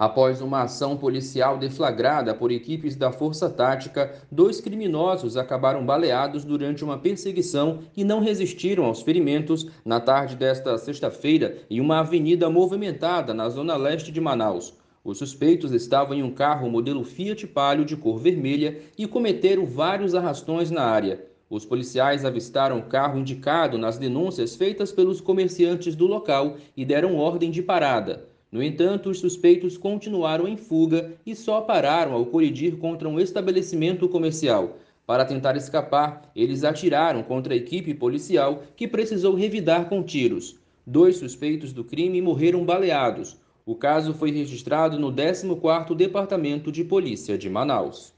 Após uma ação policial deflagrada por equipes da Força Tática, dois criminosos acabaram baleados durante uma perseguição e não resistiram aos ferimentos na tarde desta sexta-feira em uma avenida movimentada na zona leste de Manaus. Os suspeitos estavam em um carro modelo Fiat Palio de cor vermelha e cometeram vários arrastões na área. Os policiais avistaram o carro indicado nas denúncias feitas pelos comerciantes do local e deram ordem de parada. No entanto, os suspeitos continuaram em fuga e só pararam ao colidir contra um estabelecimento comercial. Para tentar escapar, eles atiraram contra a equipe policial, que precisou revidar com tiros. Dois suspeitos do crime morreram baleados. O caso foi registrado no 14º Departamento de Polícia de Manaus.